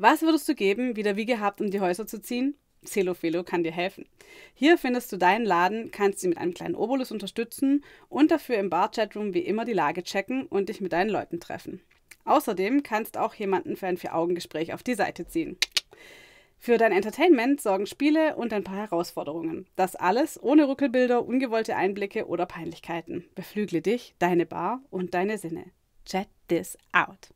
Was würdest du geben, wieder wie gehabt, um die Häuser zu ziehen? Celofelo kann dir helfen. Hier findest du deinen Laden, kannst sie mit einem kleinen Obolus unterstützen und dafür im Bar-Chatroom wie immer die Lage checken und dich mit deinen Leuten treffen. Außerdem kannst auch jemanden für ein Vier-Augen-Gespräch auf die Seite ziehen. Für dein Entertainment sorgen Spiele und ein paar Herausforderungen. Das alles ohne Ruckelbilder, ungewollte Einblicke oder Peinlichkeiten. Beflügle dich, deine Bar und deine Sinne. Chat this out.